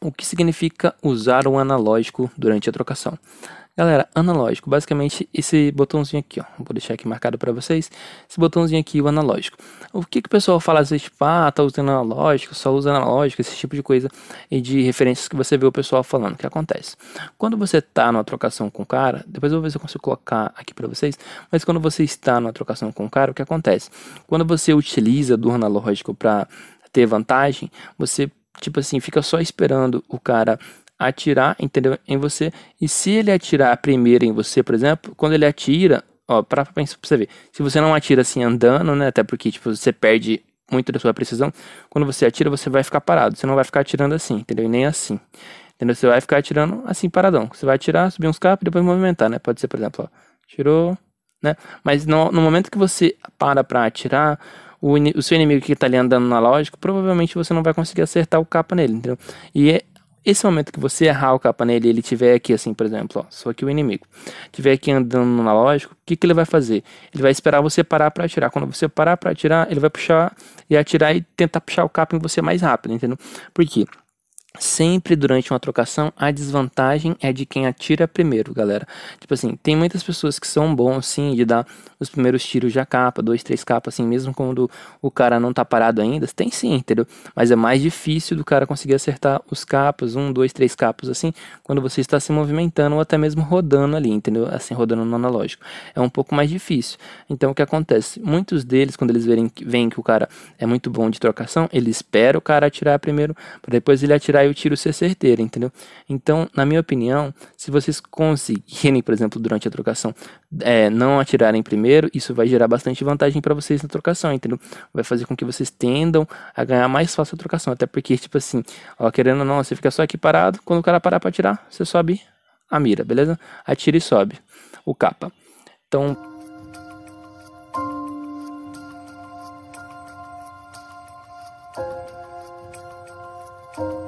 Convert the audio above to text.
O que significa usar um analógico durante a trocação? Galera, analógico, basicamente esse botãozinho aqui, ó. Vou deixar aqui marcado para vocês. Esse botãozinho aqui, o analógico. O que, que o pessoal fala às vezes, tipo, ah, tá usando analógico, só usa analógico, esse tipo de coisa e de referências que você vê o pessoal falando. O que acontece? Quando você tá numa trocação com o cara, depois eu vou ver se eu consigo colocar aqui para vocês, mas quando você está numa trocação com o cara, o que acontece? Quando você utiliza do analógico para ter vantagem, você tipo assim, fica só esperando o cara atirar, entendeu? Em você. E se ele atirar primeiro em você, por exemplo, quando ele atira, ó, para pensar pra você ver. Se você não atira assim andando, né? Até porque tipo, você perde muito da sua precisão. Quando você atira, você vai ficar parado. Você não vai ficar atirando assim, entendeu? E nem assim. Entendeu? Você vai ficar atirando assim, paradão. Você vai atirar, subir uns capos e depois movimentar, né? Pode ser, por exemplo, ó, tirou, né? Mas no, no momento que você para pra atirar, o, o seu inimigo que está ali andando na lógica, provavelmente você não vai conseguir acertar o capa nele, entendeu? E é esse momento que você errar o capa nele, ele tiver aqui assim, por exemplo, ó, sou aqui o inimigo, tiver aqui andando na lógica, o que, que ele vai fazer? Ele vai esperar você parar para atirar. Quando você parar para atirar, ele vai puxar e atirar e tentar puxar o capa em você mais rápido, entendeu? Por quê? Sempre durante uma trocação, a desvantagem é de quem atira primeiro, galera. Tipo assim, tem muitas pessoas que são bons, sim, de dar os primeiros tiros de capa, dois, três capas, assim, mesmo quando o cara não tá parado ainda. Tem sim, entendeu? Mas é mais difícil do cara conseguir acertar os capas, um, dois, três capas, assim, quando você está se movimentando ou até mesmo rodando ali, entendeu? Assim, rodando no analógico. É um pouco mais difícil. Então, o que acontece? Muitos deles, quando eles verem, veem que o cara é muito bom de trocação, ele espera o cara atirar primeiro, para depois ele atirar sai o tiro ser é certeiro, entendeu? Então, na minha opinião, se vocês conseguirem, por exemplo, durante a trocação, é, não atirarem primeiro, isso vai gerar bastante vantagem para vocês na trocação, entendeu? Vai fazer com que vocês tendam a ganhar mais fácil a trocação, até porque, tipo assim, ó, querendo ou não, você fica só aqui parado, quando o cara parar para atirar, você sobe a mira, beleza? Atira e sobe o capa. Então, thank you